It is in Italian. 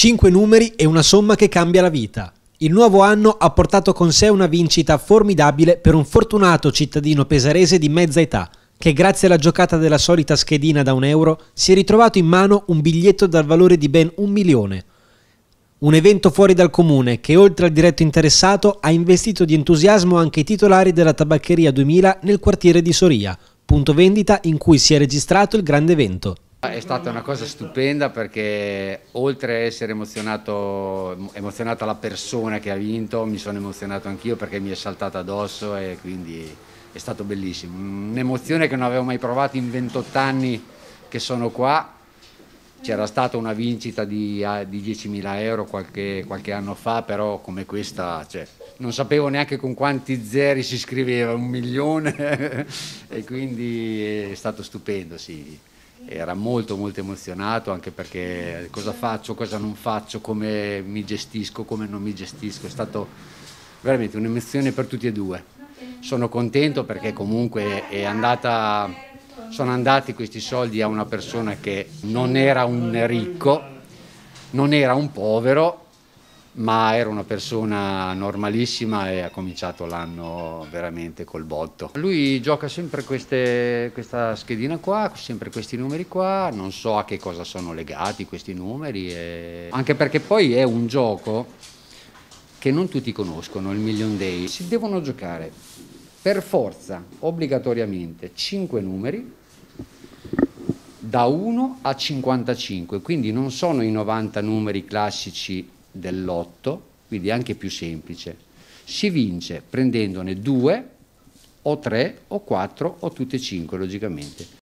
5 numeri e una somma che cambia la vita. Il nuovo anno ha portato con sé una vincita formidabile per un fortunato cittadino pesarese di mezza età, che grazie alla giocata della solita schedina da un euro si è ritrovato in mano un biglietto dal valore di ben un milione. Un evento fuori dal comune che oltre al diretto interessato ha investito di entusiasmo anche i titolari della tabaccheria 2000 nel quartiere di Soria, punto vendita in cui si è registrato il grande evento. È stata una cosa stupenda perché oltre a essere emozionata la persona che ha vinto, mi sono emozionato anch'io perché mi è saltata addosso e quindi è stato bellissimo. Un'emozione che non avevo mai provato in 28 anni che sono qua. C'era stata una vincita di, di 10.000 euro qualche, qualche, anno fa, però come questa cioè, non sapevo neanche con quanti zeri si scriveva, un milione, e quindi è stato stupendo, sì era molto molto emozionato anche perché cosa faccio, cosa non faccio, come mi gestisco, come non mi gestisco, è stata veramente un'emozione per tutti e due. Sono contento perché comunque andata, sono andati questi soldi a una persona che non era un ricco, non era un povero, ma era una persona normalissima e ha cominciato l'anno veramente col botto. Lui gioca sempre queste, questa schedina qua, sempre questi numeri qua, non so a che cosa sono legati questi numeri, e... anche perché poi è un gioco che non tutti conoscono, il Million Day. Si devono giocare per forza, obbligatoriamente, 5 numeri da 1 a 55, quindi non sono i 90 numeri classici dell'otto, quindi anche più semplice. Si vince prendendone due o tre o quattro o tutte e 5 logicamente.